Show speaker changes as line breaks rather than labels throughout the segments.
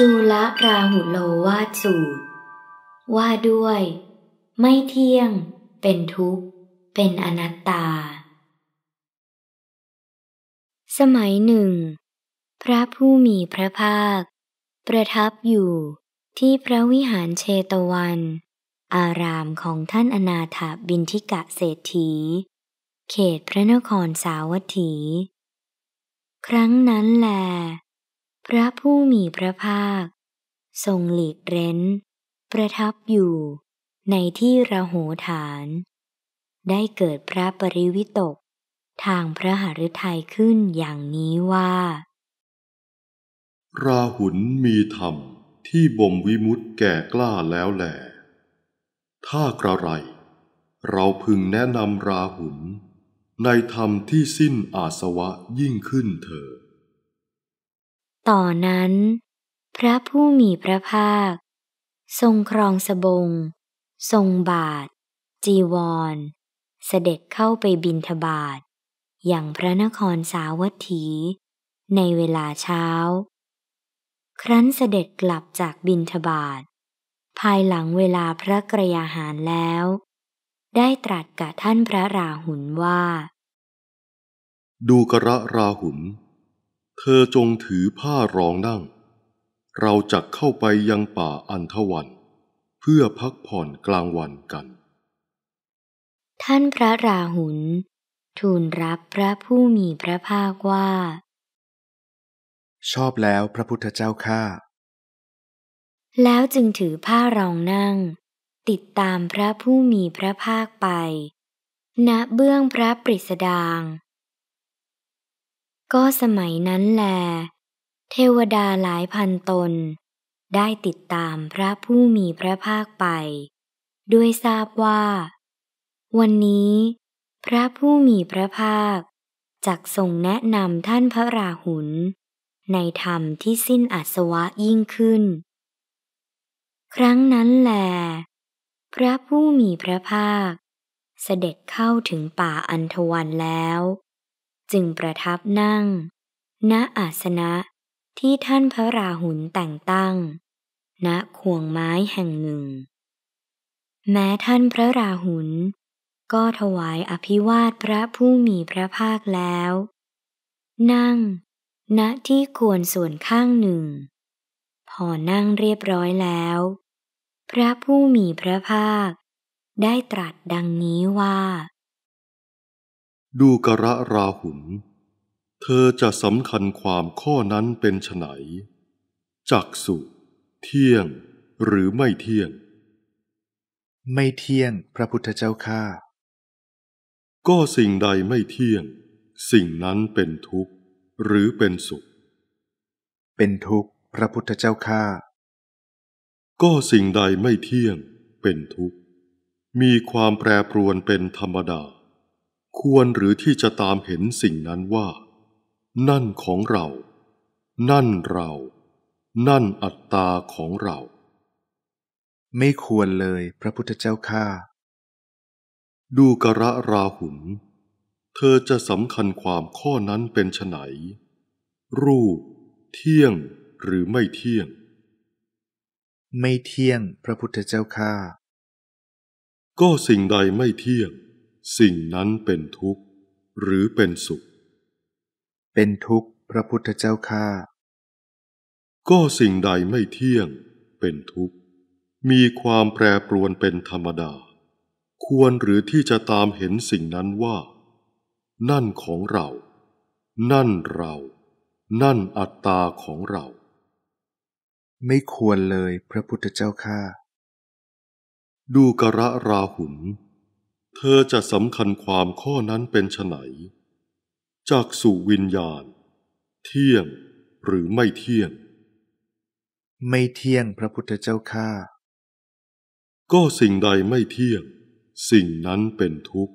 จูละราหุโลวาสูตร ว่าด้วยไม่เที่ยงเป็นทุกข์เป็นอนัตตา สมัยหนึ่ง พระผู้มีพระภาค ประทับอยู่ที่พระวิหารเชตวัน อารามของท่านอนาถาบินทิกะเศรษฐี เขตพระนครสาวัตถี ครั้งนั้นแลพระผู้มีพระภาค ทรงหลีกเร้น ประทับอยู่ในที่ระโหฐาน ได้เกิดพระปริวิตก ทางพระหฤทัยขึ้นอย่างนี้ว่า
ราหุลมีธรรมที่บ่มวิมุตต์แก่กล้าแล้วแหลถ้ากระไรเราพึงแนะนำราหุลในธรรมที่สิ้นอาสวะยิ่งขึ้นเถอ
ต่อนั้น พระผู้มีพระภาค ทรงครองสบง ทรงบาทจีวร เสด็จเข้าไปบินทบาทอย่างพระนครสาวัตถี ในเวลาเช้า ครั้นเสด็จกลับจากบินทบาทภายหลังเวลาพระกระยาหารแล้ว ได้ตรัสกับท่านพระราหุลว่า
ดูกระราหุลเธอจงถือผ้ารองนั่ง เราจะเข้าไปยังป่าอันทวัน เพื่อพักผ่อนกลางวันกัน
ท่านพระราหุลทูลรับพระผู้มีพระภาคว่า
ชอบแล้วพระพุทธเจ้าข้า
แล้วจึงถือผ้ารองนั่ง ติดตามพระผู้มีพระภาคไป ณเบื้องพระปริสดางก็สมัยนั้นแล เทวดาหลายพันตน ได้ติดตามพระผู้มีพระภาคไป ด้วยทราบว่า วันนี้พระผู้มีพระภาคจักทรงแนะนำท่านพระราหุลในธรรมที่สิ้นอาสวะยิ่งขึ้น ครั้งนั้นแล พระผู้มีพระภาค เสด็จเข้าถึงป่าอันทวันแล้วจึงประทับนั่ง ณอาสนะที่ท่านพระราหุลแต่งตั้ง ณขวงไม้แห่งหนึ่งแม้ท่านพระราหุลก็ถวายอภิวาทพระผู้มีพระภาคแล้ว นั่ง ณที่ควรส่วนข้างหนึ่ง พอนั่งเรียบร้อยแล้ว พระผู้มีพระภาค ได้ตรัสดังนี้ว่า
ดูกระราหุนเธอจะสำคัญความข้อนั้นเป็นไฉนจักสุ เที่ยง หรือไม่เที่ยง ไม่เที่ยงพระพุทธเจ้าข้าก็สิ่งใดไม่เที่ยง สิ่งนั้นเป็นทุกข์ หรือเป็นสุข เป็นทุกข์พระพุทธเจ้าข้าก็สิ่งใดไม่เที่ยง เป็นทุกข์ มีความแปรปรวนเป็นธรรมดาควรหรือที่จะตามเห็นสิ่งนั้นว่า นั่นของเรา นั่นเรา นั่นอัตตาของเรา ไม่ควรเลยพระพุทธเจ้าข้าดูกระราหุนเธอจะสำคัญความข้อนั้นเป็นไนรูปเที่ยงหรือไม่เที่ยง ไม่เที่ยง พระพุทธเจ้าข้าก็สิ่งใดไม่เที่ยงสิ่งนั้นเป็นทุกข์หรือเป็นสุข เป็นทุกข์พระพุทธเจ้าข้าก็สิ่งใดไม่เที่ยง เป็นทุกข์ มีความแปรปรวนเป็นธรรมดา ควรหรือที่จะตามเห็นสิ่งนั้นว่า นั่นของเรา นั่นเรา นั่นอัตตาของเรา ไม่ควรเลยพระพุทธเจ้าข้าดูกระราหุนเธอจะสำคัญความข้อนั้นเป็นไฉนจากสู่วิญญาณ เที่ยงหรือไม่เที่ยง
ไม่เที่ยงพระพุทธเจ้าข้า
ก็สิ่งใดไม่เที่ยง สิ่งนั้นเป็นทุกข์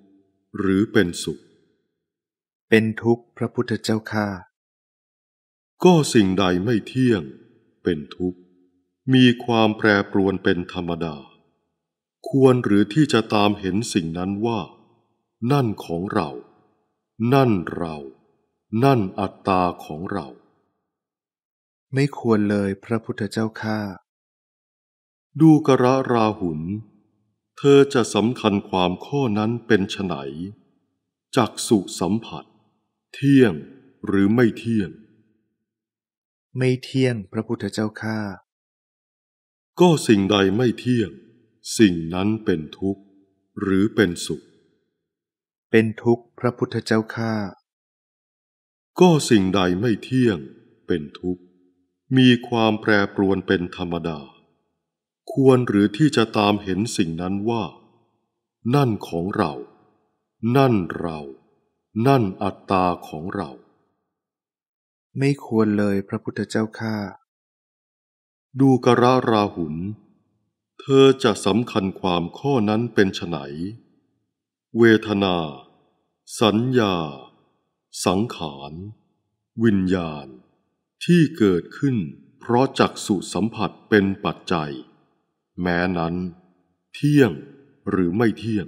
หรือเป็นสุข เป็นทุกข์พระพุทธเจ้าข้าก็สิ่งใดไม่เที่ยง เป็นทุกข์ มีความแปรปรวนเป็นธรรมดาควรหรือที่จะตามเห็นสิ่งนั้นว่า นั่นของเรา นั่นเรา นั่นอัตตาของเรา ไม่ควรเลยพระพุทธเจ้าข้าดูกระราหุน เธอจะสำคัญความข้อนั้นเป็นไฉนจักสุสัมผัส เที่ยงหรือไม่เที่ยงไม่เที่ยงพระพุทธเจ้าข้าก็สิ่งใดไม่เที่ยงสิ่งนั้นเป็นทุกข์ หรือเป็นสุข เป็นทุกข์พระพุทธเจ้าข้าก็สิ่งใดไม่เที่ยง เป็นทุกข์ มีความแปรปรวนเป็นธรรมดา ควรหรือที่จะตามเห็นสิ่งนั้นว่า นั่นของเรา นั่นเรา นั่นอัตตาของเรา ไม่ควรเลยพระพุทธเจ้าข้า ดูกระราหุนเธอจะสำคัญความข้อนั้นเป็นไฉนเวทนา สัญญา สังขาร วิญญาณ ที่เกิดขึ้น เพราะจักสุสัมผัสเป็นปัจจัย แม้นั้น เที่ยงหรือไม่เที่ยง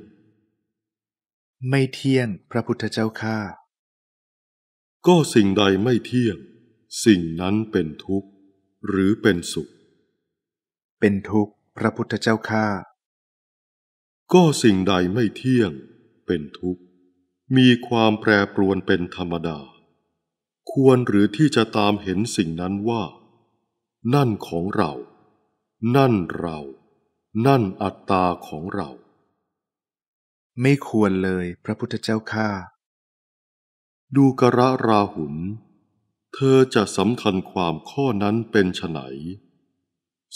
ไม่เที่ยง พระพุทธเจ้าข้า
ก็สิ่งใดไม่เที่ยง สิ่งนั้นเป็นทุกข์หรือเป็นสุข เป็นทุกข์พระพุทธเจ้าข้าก็สิ่งใดไม่เที่ยง เป็นทุกข์ มีความแปรปรวนเป็นธรรมดา ควรหรือที่จะตามเห็นสิ่งนั้นว่า นั่นของเรา นั่นเรา นั่นอัตตาของเรา ไม่ควรเลยพระพุทธเจ้าข้าดูกระราหุนเธอจะสำคัญความข้อนั้นเป็นไฉน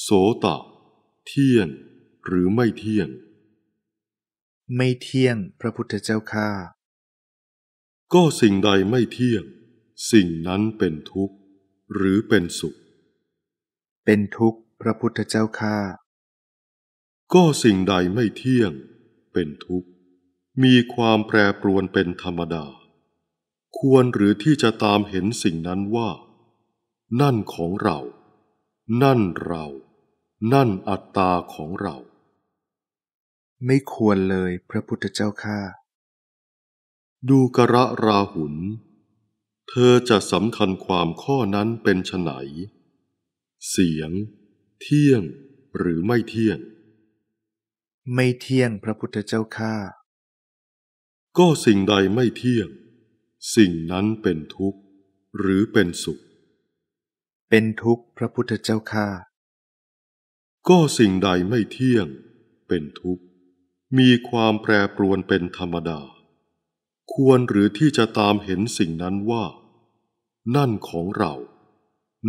โสตะเที่ยงหรือไม่เที่ยง
ไม่เที่ยงพระพุทธเจ้าข้า
ก็สิ่งใดไม่เที่ยง สิ่งนั้นเป็นทุกข์ หรือเป็นสุข เป็นทุกข์พระพุทธเจ้าข้าก็สิ่งใดไม่เที่ยง เป็นทุกข์ มีความแปรปรวนเป็นธรรมดา ควรหรือที่จะตามเห็นสิ่งนั้นว่า นั่นของเรา นั่นเรานั่นอัตตาของเรา ไม่ควรเลยพระพุทธเจ้าข้าดูกระราหุน เธอจะสำคัญความข้อนั้นเป็นไฉนเสียง เที่ยงหรือไม่เที่ยง ไม่เที่ยงพระพุทธเจ้าข้าก็สิ่งใดไม่เที่ยง สิ่งนั้นเป็นทุกข์หรือเป็นสุข เป็นทุกข์พระพุทธเจ้าข้าก็สิ่งใดไม่เที่ยงเป็นทุกข์ มีความแปรปรวนเป็นธรรมดา ควรหรือที่จะตามเห็นสิ่งนั้นว่า นั่นของเรา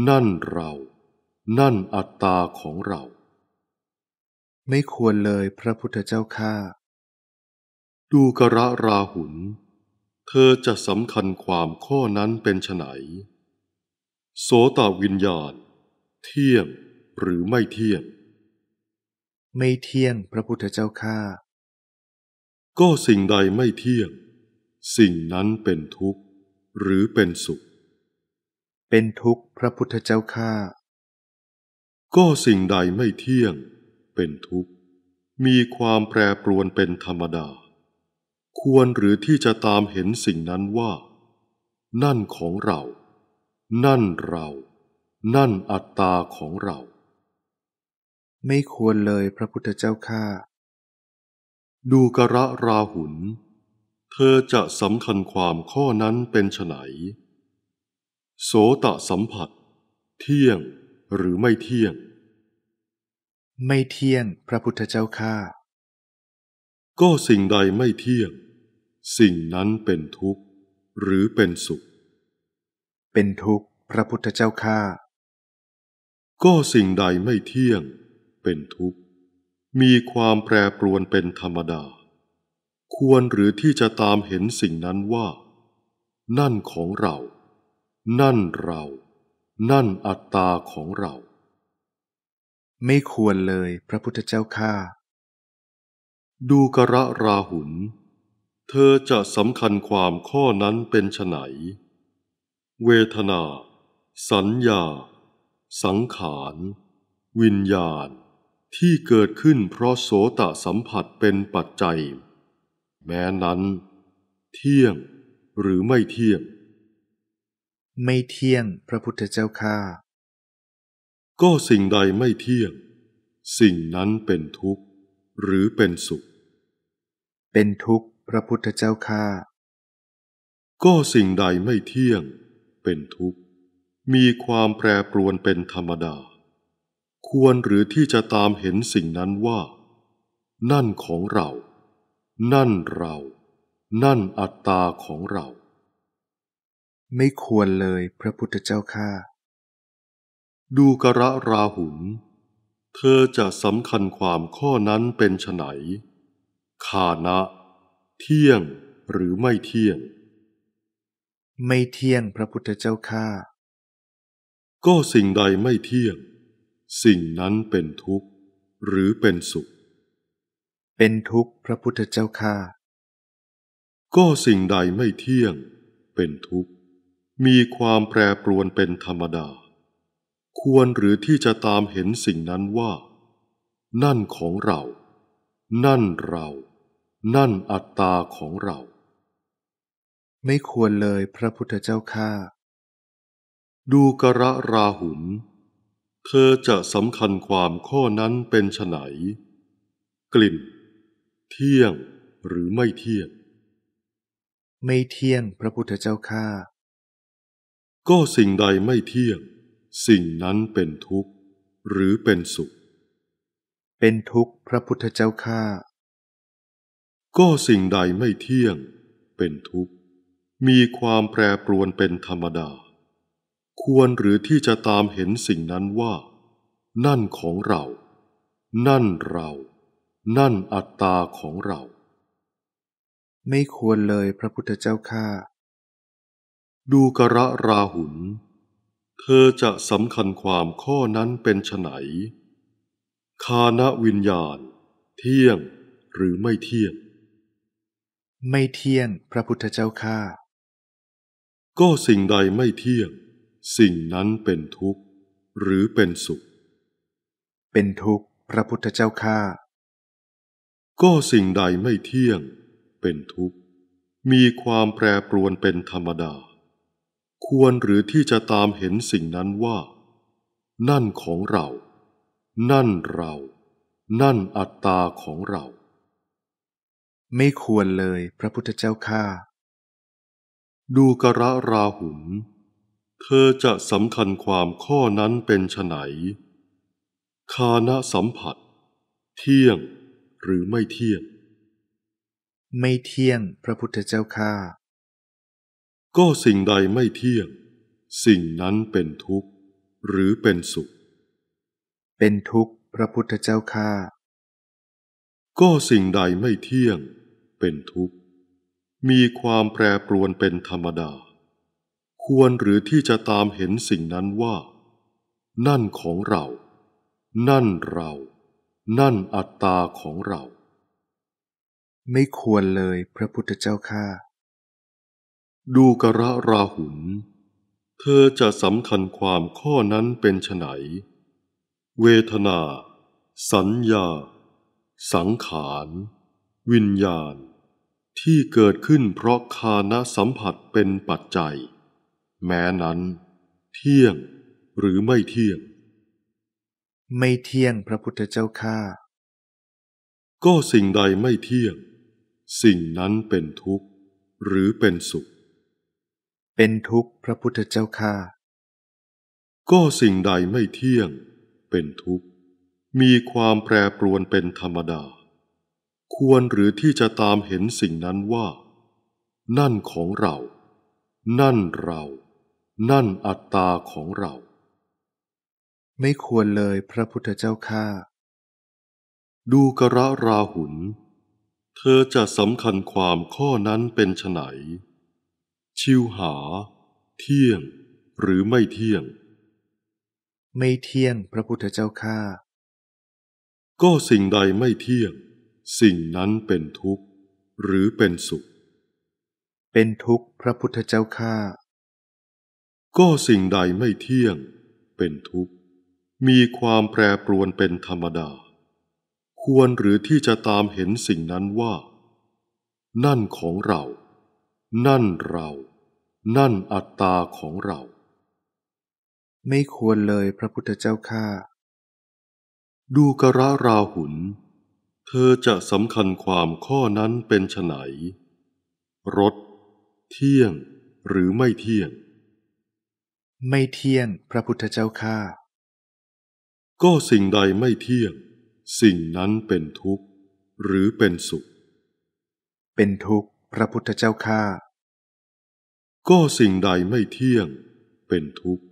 นั่นเรา นั่นอัตตาของเรา ไม่ควรเลยพระพุทธเจ้าข้า ดูกระราหุน เธอจะสำคัญความข้อนั้นเป็นไนโสตวิญญาณ เที่ยงหรือไม่เที่ยงไม่เที่ยงพ
ระพุทธเจ้าข้า
ก็สิ่งใดไม่เที่ยง สิ่งนั้นเป็นทุกข์หรือเป็นสุข เป็นทุกข์พระพุทธเจ้าข้าก็สิ่งใดไม่เที่ยง เป็นทุกข์ มีความแปรปรวนเป็นธรรมดา ควรหรือที่จะตามเห็นสิ่งนั้นว่า นั่นของเรา นั่นเรา นั่นอัตตาของเราไม่ควรเลยพระพุทธเจ้าข้าดูกระราหุลเธอจะสำคัญความข้อนั้นเป็นไนโสตะสัมผัส เที่ยงหรือไม่เที่ยง
ไม่เที่ยงพระพุทธเจ้าข้า
ก็สิ่งใดไม่เที่ยง สิ่งนั้นเป็นทุกข์หรือเป็นสุข เป็นทุกข์พระพุทธเจ้าข้าก็สิ่งใดไม่เที่ยงเป็นทุกข์มีความแปรปรวนเป็นธรรมดา ควรหรือที่จะตามเห็นสิ่งนั้นว่า นั่นของเรา นั่นเรา นั่นอัตตาของเรา ไม่ควรเลยพระพุทธเจ้าข้าดูกระราหุน เธอจะสำคัญความข้อนั้นเป็นไฉนเวทนา สัญญา สังขาร วิญญาณที่เกิดขึ้นเพราะโสตสัมผัสเป็นปัจจัย แม้นั้น เที่ยงหรือไม่เที่ยง
ไม่เที่ยงพระพุทธเจ้าข้า
ก็สิ่งใดไม่เที่ยง สิ่งนั้นเป็นทุกข์หรือเป็นสุข เป็นทุกข์พระพุทธเจ้าข้าก็สิ่งใดไม่เที่ยง เป็นทุกข์ มีความแปรปรวนเป็นธรรมดาควรหรือที่จะตามเห็นสิ่งนั้นว่านั่นของเรา นั่นเรา นั่นอัตตาของเรา ไม่ควรเลยพระพุทธเจ้าข้าดูกระราหุนเธอจะสำคัญความข้อนั้นเป็นไฉนขานะเที่ยงหรือไม่เที่ยง ไม
่เที่ยงพระพุทธเจ้าข้า
ก็สิ่งใดไม่เที่ยงสิ่งนั้นเป็นทุกข์หรือเป็นสุข เป็นทุกข์พระพุทธเจ้าค่า ก็สิ่งใดไม่เที่ยง เป็นทุกข์ มีความแปรปรวนเป็นธรรมดา ควรหรือที่จะตามเห็นสิ่งนั้นว่า นั่นของเรา นั่นเรา นั่นอัตตาของเรา ไม่ควรเลยพระพุทธเจ้าค่า ดูกระราหุมเธอจะสำคัญความข้อนั้นเป็นไหน กลิ่น เที่ยงหรือไม่เที่ยง
ไม่เที่ยงพระพุทธเจ้าข้า
ก็สิ่งใดไม่เที่ยง สิ่งนั้นเป็นทุกข์ หรือเป็นสุข เป็นทุกข์พระพุทธเจ้าข้าก็สิ่งใดไม่เที่ยง เป็นทุกข์ มีความแปรปรวนเป็นธรรมดาควรหรือที่จะตามเห็นสิ่งนั้นว่า นั่นของเรา นั่นเรา นั่นอัตตาของเรา
ไม่ควรเลยพระพุทธเจ้าข้า
ดูกระราหุลเธอจะสำคัญความข้อนั้นเป็นไนคานวิญญาณเที่ยงหรือไม่เที่ยง
ไม่เที่ยง พระพุทธเจ้าข้า
ก็สิ่งใดไม่เที่ยงสิ่งนั้นเป็นทุกข์หรือเป็นสุข เป็นทุกข์พระพุทธเจ้าข้า ก็สิ่งใดไม่เที่ยง เป็นทุกข์ มีความแปรปรวนเป็นธรรมดา ควรหรือที่จะตามเห็นสิ่งนั้นว่า นั่นของเรา นั่นเรา นั่นอัตตาของเรา ไม่ควรเลยพระพุทธเจ้าข้า ดูกระราหุมเธอจะสำคัญความข้อนั้นเป็นไหน คานะสัมผัส เที่ยงหรือไม่เที่ยง
ไม่เที่ยงพระพุทธเจ้าข้า
ก็สิ่งใดไม่เที่ยง สิ่งนั้นเป็นทุกข์ หรือเป็นสุข เป็นทุกข์พระพุทธเจ้าข้าก็สิ่งใดไม่เที่ยง เป็นทุกข์ มีความแปรปรวนเป็นธรรมดาควรหรือที่จะตามเห็นสิ่งนั้นว่านั่นของเรา นั่นเรา นั่นอัตตาของเรา ไม่ควรเลยพระพุทธเจ้าข้าดูกระราหุนเธอจะสำคัญความข้อนั้นเป็นไนเวทนา สัญญา สังขาร วิญญาณ ที่เกิดขึ้นเพราะคานะสัมผัสเป็นปัจจัยแม้นั้น เที่ยงหรือไม่เที่ยง
ไม่เที่ยงพระพุทธเจ้าข้า
ก็สิ่งใดไม่เที่ยง สิ่งนั้นเป็นทุกข์ หรือเป็นสุข เป็นทุกข์พระพุทธเจ้าข้าก็สิ่งใดไม่เที่ยง เป็นทุกข์ มีความแปรปรวนเป็นธรรมดา ควรหรือที่จะตามเห็นสิ่งนั้นว่า นั่นของเรา นั่นเรานั่นอัตตาของเรา ไม่ควรเลยพระพุทธเจ้าข้าดูกระราหุนเธอจะสำคัญความข้อนั้นเป็นไนชิวหา เที่ยงหรือไม่เที่ยง
ไม่เที่ยงพระพุทธเจ
้าข้าก็สิ่งใดไม่เที่ยงสิ่งนั้นเป็นทุกข์หรือเป็นสุข เป็นทุกข์พระพุทธเจ้าข้าก็สิ่งใดไม่เที่ยง เป็นทุกข์ มีความแปรปรวนเป็นธรรมดา ควรหรือที่จะตามเห็นสิ่งนั้นว่า นั่นของเรา นั่นเรา นั่นอัตตาของเรา ไม่ควรเลยพระพุทธเจ้าข้าดูกระราหุน เธอจะสำคัญความข้อนั้นเป็นไฉนรถเที่ยงหรือไม่เที่ยง
ไม่เที่ยงพระพุทธเจ้าข้า
ก็สิ่งใดไม่เที่ยง สิ่งนั้นเป็นทุกข์ หรือเป็นสุข เป็นทุกข์พระพุทธเจ้าข้าก็สิ่งใดไม่เที่ยง เป็นทุกข์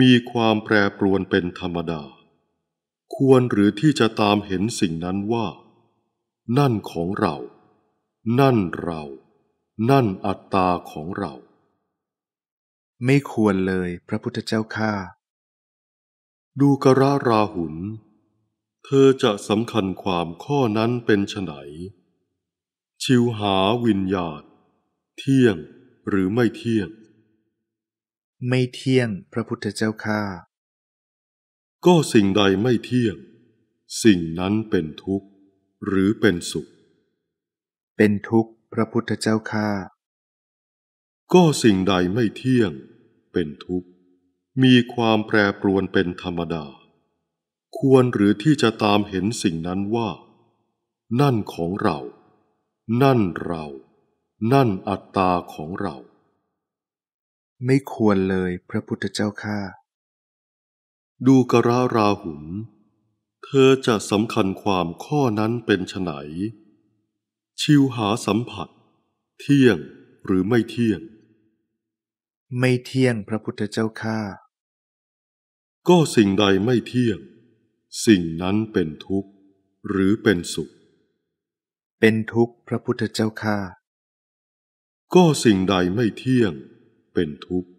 มีความแปรปรวนเป็นธรรมดา ควรหรือที่จะตามเห็นสิ่งนั้นว่า นั่นของเรา นั่นเรา นั่นอัตตาของเราไม่ควรเลยพระพุทธเจ้าข้าดูกระรอราหุน เธอจะสำคัญความข้อนั้นเป็นไฉนชิวหาวิญญาต เที่ยงหรือไม่เที่ยง
ไม่เที่ยงพระพุทธเจ้าข้า
ก็สิ่งใดไม่เที่ยง สิ่งนั้นเป็นทุกข์หรือเป็นสุข เป็นทุกข์พระพุทธเจ้าข้าก็สิ่งใดไม่เที่ยง เป็นทุกข์ มีความแปรปรวนเป็นธรรมดา ควรหรือที่จะตามเห็นสิ่งนั้นว่า นั่นของเรา นั่นเรา นั่นอัตตาของเรา ไม่ควรเลยพระพุทธเจ้าข้า ดูกระราหุมเธอจะสำคัญความข้อนั้นเป็นไนชิวหาสัมผัส เที่ยงหรือไม่เที่ยงไม่เท
ี่ยงพระพุทธเจ้าข้า
ก็สิ่งใดไม่เที่ยง สิ่งนั้นเป็นทุกข์ หรือเป็นสุข เป็นทุกข์พระพุทธเจ้าข้าก็สิ่งใดไม่เที่ยง เป็นทุกข์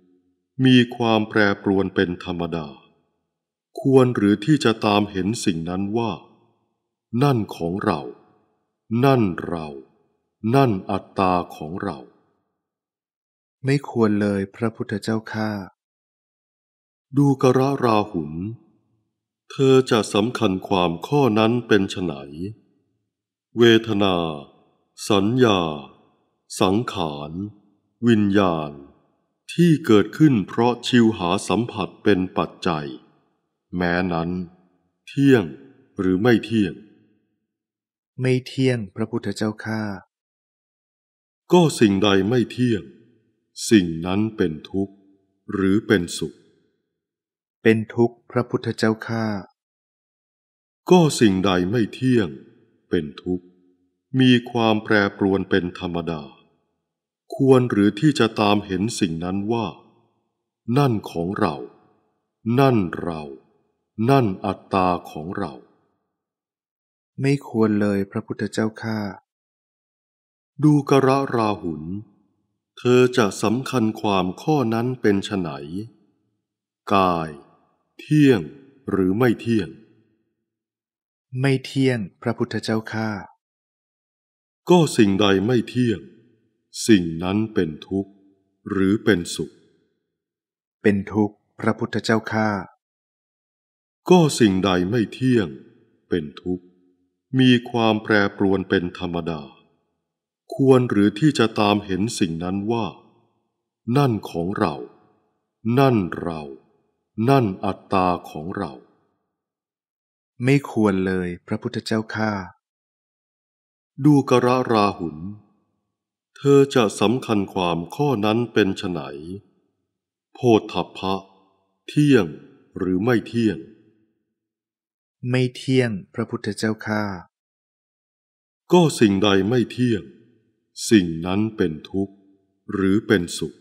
มีความแปรปรวนเป็นธรรมดา ควรหรือที่จะตามเห็นสิ่งนั้นว่า นั่นของเรา นั่นเรา นั่นอัตตาของเราไม่ควรเลยพระพุทธเจ้าข้าดูกระราหุน เธอจะสำคัญความข้อนั้นเป็นไหน เวทนา สัญญา สังขาร วิญญาณ ที่เกิดขึ้นเพราะชิวหาสัมผัสเป็นปัจจัย แม้นั้น เที่ยงหรือไม่เที่ยง ไม่เที่ยงพระพุทธเจ้าข้าก็สิ่งใดไม่เที่ยงสิ่งนั้นเป็นทุกข์ หรือเป็นสุข เป็นทุกข์พระพุทธเจ้าข้าก็สิ่งใดไม่เที่ยง เป็นทุกข์ มีความแปรปรวนเป็นธรรมดา ควรหรือที่จะตามเห็นสิ่งนั้นว่า นั่นของเรา นั่นเรา นั่นอัตตาของเรา ไม่ควรเลยพระพุทธเจ้าข้า ดูกระราหุนเธอจะสำคัญความข้อนั้นเป็นไหนกาย เที่ยงหรือไม่เที่ยง
ไม่เที่ยงพระพุทธเจ้าข้า
ก็สิ่งใดไม่เที่ยง สิ่งนั้นเป็นทุกข์ หรือเป็นสุข เป็นทุกข์พระพุทธเจ้าข้าก็สิ่งใดไม่เที่ยง เป็นทุกข์ มีความแปรปรวนเป็นธรรมดาควรหรือที่จะตามเห็นสิ่งนั้นว่า นั่นของเรา นั่นเรา นั่นอัตตาของเรา ไม่ควรเลยพระพุทธเจ้าข้าดูกระราหุนเธอจะสำคัญความข้อนั้นเป็นไฉนโพธพะเที่ยงหรือไม่เที่ยง
ไม่เที่ยงพระพุทธเจ้าข้า
ก็สิ่งใดไม่เที่ยงสิ่งนั้นเป็นทุกข์ หรือเป็นสุข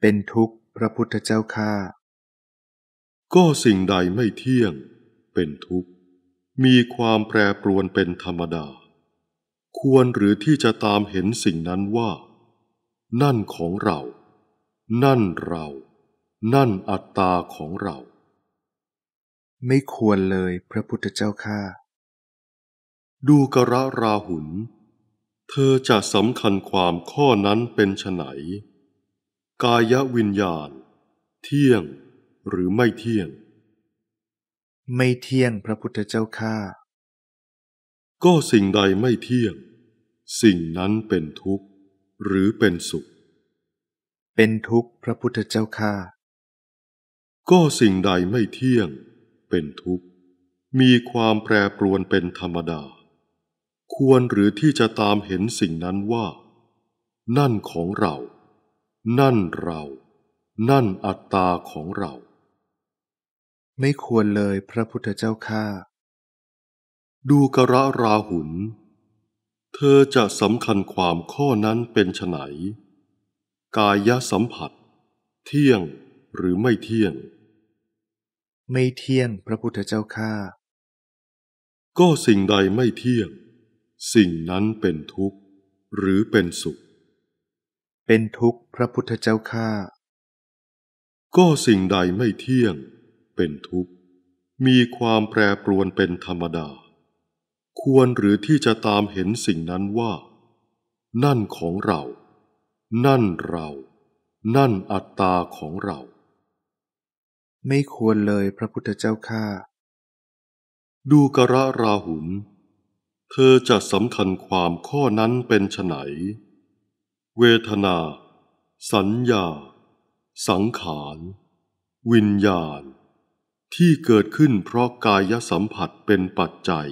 เป็นทุกข์พระพุทธเจ้าข้าก็สิ่งใดไม่เที่ยง เป็นทุกข์ มีความแปรปรวนเป็นธรรมดา ควรหรือที่จะตามเห็นสิ่งนั้นว่า นั่นของเรา นั่นเรา นั่นอัตตาของเรา ไม่ควรเลยพระพุทธเจ้าข้าดูกระราหุนเธอจะสำคัญความข้อนั้นเป็นไฉนกายวิญญาณเที่ยงหรือไม่เที่ยง
ไม่เที่ยงพระพุทธเจ้าข้า
ก็สิ่งใดไม่เที่ยง สิ่งนั้นเป็นทุกข์ หรือเป็นสุข เป็นทุกข์พระพุทธเจ้าข้าก็สิ่งใดไม่เที่ยง เป็นทุกข์ มีความแปรปรวนเป็นธรรมดาควรหรือที่จะตามเห็นสิ่งนั้นว่า นั่นของเรา นั่นเรา นั่นอัตตาของเรา ไม่ควรเลยพระพุทธเจ้าข้าดูกระราหุน เธอจะสำคัญความข้อนั้นเป็นไนกายสัมผัส เที่ยงหรือไม่เที่ยง ไม่เที่ยงพร
ะพุทธเจ้าข้า
ก็สิ่งใดไม่เที่ยงสิ่งนั้นเป็นทุกข์หรือเป็นสุข เป็นทุกข์พระพุทธเจ้าข้าก็สิ่งใดไม่เที่ยง เป็นทุกข์ มีความแปรปรวนเป็นธรรมดา ควรหรือที่จะตามเห็นสิ่งนั้นว่า นั่นของเรา นั่นเรา นั่นอัตตาของเรา ไม่ควรเลยพระพุทธเจ้าข้า ดูกระราหุนเธอจะสำคัญความข้อนั้นเป็นไนเวทนา สัญญา สังขาร วิญญาณ ที่เกิดขึ้นเพราะกายสัมผัสเป็นปัจจัย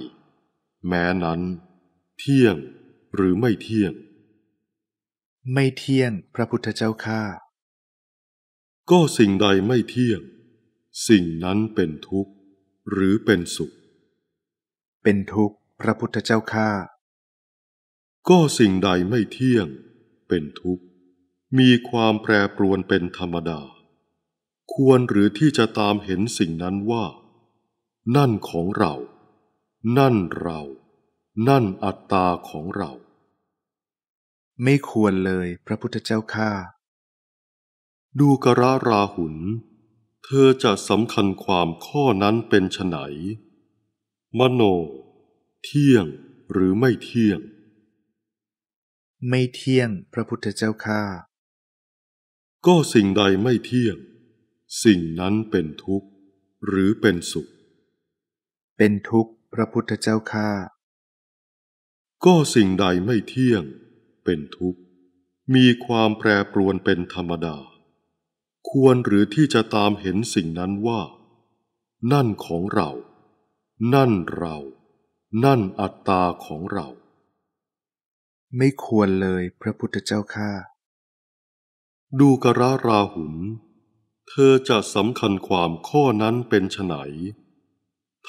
แม้นั้น เที่ยง หรือไม่เที่ยง ไม่เที่ยง พระ
พุทธเจ้าข้า
ก็สิ่งใดไม่เที่ยง สิ่งนั้นเป็นทุกข์ หรือเป็นสุข เป็นทุกข์พระพุทธเจ้าข้าก็สิ่งใดไม่เที่ยง เป็นทุกข์ มีความแปรปรวนเป็นธรรมดา ควรหรือที่จะตามเห็นสิ่งนั้นว่า นั่นของเรา นั่นเรา นั่นอัตตาของเรา ไม่ควรเลยพระพุทธเจ้าข้าดูกระราหุนเธอจะสำคัญความข้อนั้นเป็นไฉนมโนเที่ยงหรือไม่เที่ยง
ไม่เที่ยงพระพุทธเจ้าข้า
ก็สิ่งใดไม่เที่ยง สิ่งนั้นเป็นทุกข์ หรือเป็นสุข เป็นทุกข์พระพุทธเจ้าข้าก็สิ่งใดไม่เที่ยง เป็นทุกข์ มีความแปรปรวนเป็นธรรมดา ควรหรือที่จะตามเห็นสิ่งนั้นว่า นั่นของเรา นั่นเรานั่นอัตตาของเรา ไม่ควรเลยพระพุทธเจ้าข้าดูกระราหุนเธอจะสำคัญความข้อนั้นเป็นไฉน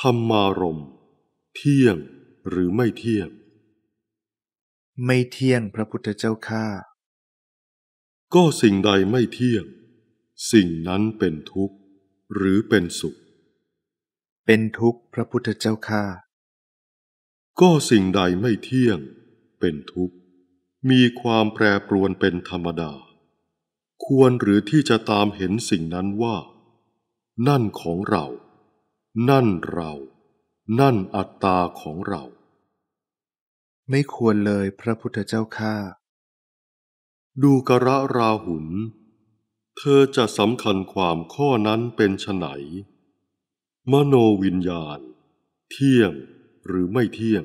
ธรรมารมเที่ยงหรือไม่เที่ยง
ไม่เที่ยงพระพุทธเจ้าข้า
ก็สิ่งใดไม่เที่ยงสิ่งนั้นเป็นทุกข์หรือเป็นสุข เป็นทุกข์พระพุทธเจ้าข้าก็สิ่งใดไม่เที่ยง เป็นทุกข์ มีความแปรปรวนเป็นธรรมดา ควรหรือที่จะตามเห็นสิ่งนั้นว่า นั่นของเรา นั่นเรา นั่นอัตตาของเรา ไม่ควรเลยพระพุทธเจ้าข้าดูกระราหุน เธอจะสำคัญความข้อนั้นเป็นไฉนมโนวิญญาณเที่ยงหรือไม่เที่ยง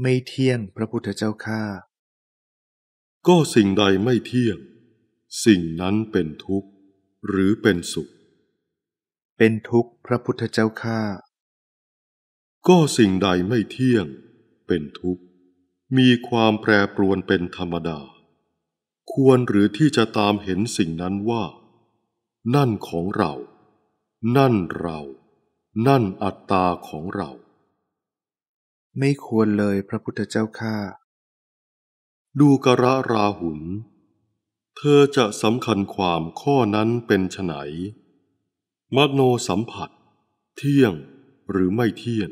ไม่เที่ยงพระพุทธเจ้าข้าก็สิ่งใดไม่เที่ยง สิ่งนั้นเป็นทุกข์ หรือเป็นสุข เป็นทุกข์พระพุทธเจ้าข้าก็สิ่งใดไม่เที่ยง เป็นทุกข์ มีความแปรปรวนเป็นธรรมดา ควรหรือที่จะตามเห็นสิ่งนั้นว่า นั่นของเรา นั่นเรา นั่นอัตตาของเราไม่ควรเลยพระพุทธเจ้าข้าดูกระราหุลเธอจะสำคัญความข้อนั้นเป็นไนมโนสัมผัส เที่ยงหรือไม่เที่ยง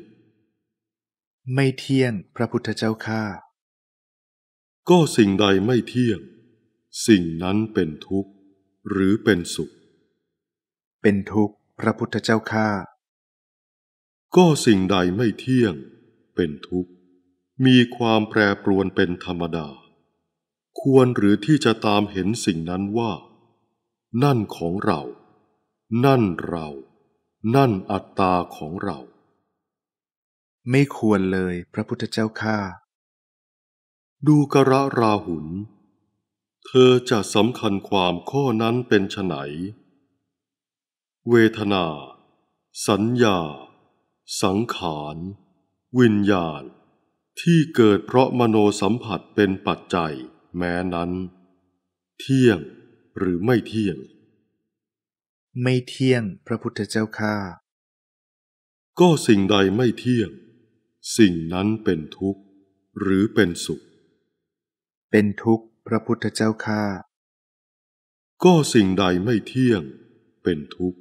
ไม่เที่ยงพระพุทธเจ้าข้าก็สิ่งใดไม่เที่ยง สิ่งนั้นเป็นทุกข์หรือเป็นสุข เป็นทุกข์พระพุทธเจ้าข้าก็สิ่งใดไม่เที่ยงเป็นทุกข์มีความแปรปรวนเป็นธรรมดา ควรหรือที่จะตามเห็นสิ่งนั้นว่า นั่นของเรา นั่นเรา นั่นอัตตาของเรา ไม่ควรเลยพระพุทธเจ้าข้าดูกระราหุน เธอจะสำคัญความข้อนั้นเป็นไนเวทนา สัญญา สังขารวิญญาณ ที่เกิดเพราะมโนสัมผัสเป็นปัจจัยแม้นั้น เที่ยงหรือไม่เที่ยง
ไม่เที่ยงพระพุทธเจ้าข้า
ก็สิ่งใดไม่เที่ยง สิ่งนั้นเป็นทุกข์หรือเป็นสุข เป็นทุกข์พระพุทธเจ้าข้าก็สิ่งใดไม่เที่ยงเป็นทุกข์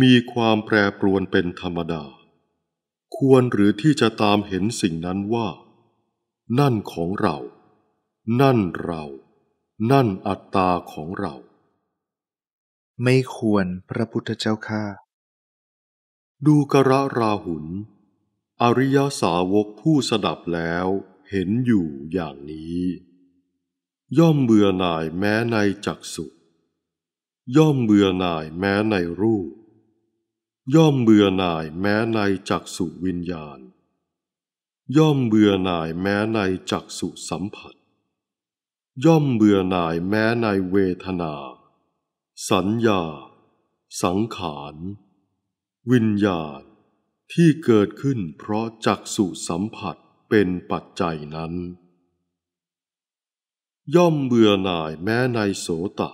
มีความแปรปรวนเป็นธรรมดาควรหรือที่จะตามเห็นสิ่งนั้นว่า นั่นของเรา นั่นเรา นั่นอัตตาของเรา ไม่ควรพระพุทธเจ้าข้าดูกระราหุนอริยสาวกผู้สดับแล้วเห็นอยู่อย่างนี้ ย่อมเบื่อหน่ายแม้ในจักสุย่อมเบื่อหน่ายแม้ในรูปย่อมเบื่อหน่ายแม้ในจักสุวิญญาณ ย่อมเบื่อหน่ายแม้ในจักสุสัมผัส ย่อมเบื่อหน่ายแม้ในเวทนา สัญญา สังขาร วิญญาณ ที่เกิดขึ้นเพราะจักสุสัมผัสเป็นปัจจัยนั้น ย่อมเบื่อหน่ายแม้ในโสตะ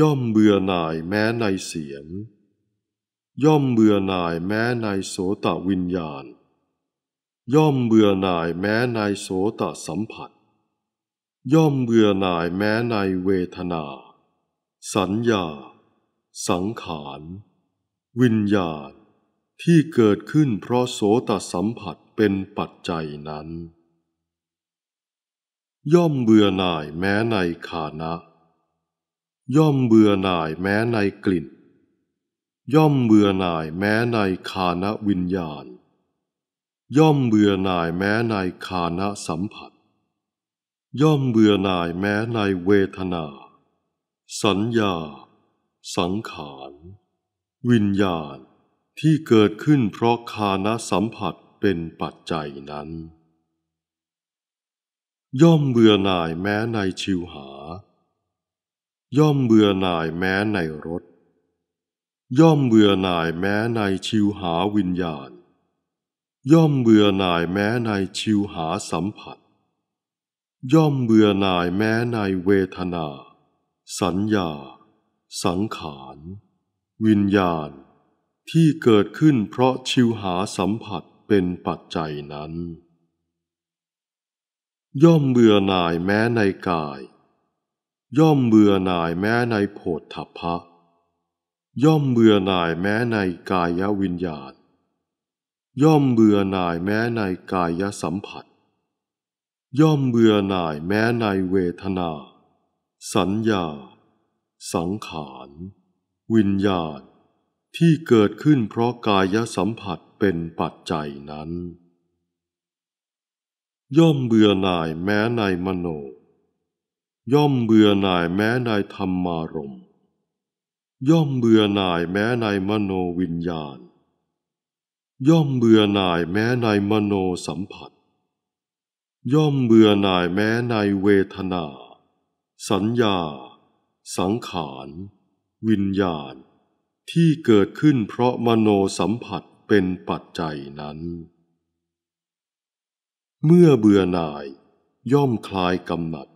ย่อมเบื่อหน่ายแม้ในเสียงย่อมเบื่อหน่ายแม้ในโสตวิญญาณ ย่อมเบื่อหน่ายแม้ในโสตสัมผัส ย่อมเบื่อหน่ายแม้ในเวทนา สัญญา สังขาร วิญญาณ ที่เกิดขึ้นเพราะโสตสัมผัสเป็นปัจจัยนั้น ย่อมเบื่อหน่ายแม้ในขานะ ย่อมเบื่อหน่ายแม้ในกลิ่นย่อมเบื่อหน่ายแม้ในคานวิญญาณย่อมเบื่อหน่ายแม้ในคานสัมผัส ย่อมเบื่อหน่ายแม้ในเวทนา สัญญา สังขารวิญญาณที่เกิดขึ้นเพราะคานสัมผัสเป็นปัจจัยนั้น ย่อมเบื่อหน่ายแม้ในชิวหา ย่อมเบื่อหน่ายแม้ในรถย่อมเบื่อหน่ายแม้ในชิวหาวิญญาณย่อมเบื่อหน่ายแม้ในชิวหาสัมผัส ย่อมเบื่อหน่ายแม้ในเวทนา สัญญาสังขาร วิญญาณ ที่เกิดขึ้นเพราะชิวหาสัมผัสเป็นปัจจัยนั้น ย่อมเบื่อหน่ายแม้ในกาย ย่อมเบื่อหน่ายแม้ในโผฏฐัพพะย่อมเบื่อหน่ายแม้ในกายวิญญาณ ย่อมเบื่อหน่ายแม้ในกายสัมผัส ย่อมเบื่อหน่ายแม้ในเวทนา สัญญา สังขาร วิญญาณที่เกิดขึ้นเพราะกายสัมผัสเป็นปัจจัยนั้น ย่อมเบื่อหน่ายแม้ในมโน ย่อมเบื่อหน่ายแม้ในธรรมารมณย่อมเบื่อหน่ายแม้ในมโนวิญญาณ ย่อมเบื่อหน่ายแม้ในมโนสัมผัส ย่อมเบื่อหน่ายแม้ในเวทนา สัญญา สังขาร วิญญาณ ที่เกิดขึ้นเพราะมโนสัมผัสเป็นปัจจัยนั้น เมื่อเบื่อหน่าย ย่อมคลายกำหนัด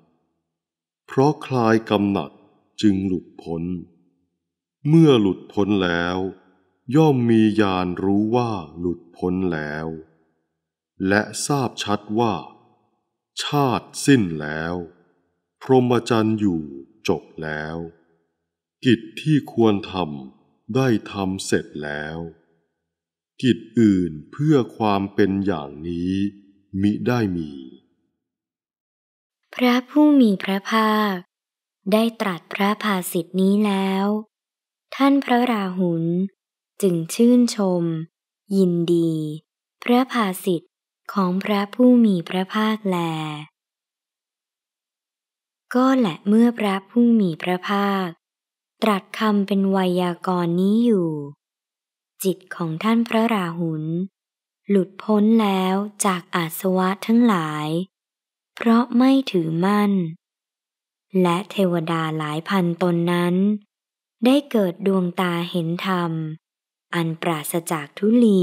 เพราะคลายกำหนัดจึงหลุดพ้นเมื่อหลุดพ้นแล้ว ย่อมมีญาณรู้ว่าหลุดพ้นแล้ว และทราบชัดว่า ชาติสิ้นแล้ว พรหมจรรย์อยู่จบแล้ว กิจที่ควรทำได้ทำเสร็จแล้ว กิจอื่นเพื่อความเป็นอย่างนี้มิได้มี
พระผู้มีพระภาคได้ตรัสพระภาสิทนี้แล้วท่านพระราหุลจึงชื่นชม ยินดี พระภาสิทธิ์ของพระผู้มีพระภาคแล ก็แหละเมื่อพระผู้มีพระภาค ตรัสคำเป็นไวยากรณ์นี้อยู่ จิตของท่านพระราหุลหลุดพ้นแล้วจากอาสวะทั้งหลาย เพราะไม่ถือมั่น และเทวดาหลายพันตนนั้นได้เกิดดวงตาเห็นธรรม อันปราศจากทุลี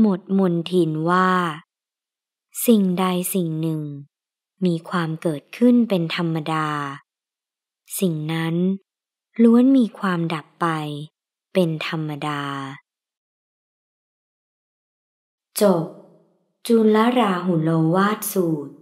หมดมนทินว่า สิ่งใดสิ่งหนึ่ง มีความเกิดขึ้นเป็นธรรมดา สิ่งนั้นล้วนมีความดับไปเป็นธรรมดา จบจุลราหุโลวาด
สูตร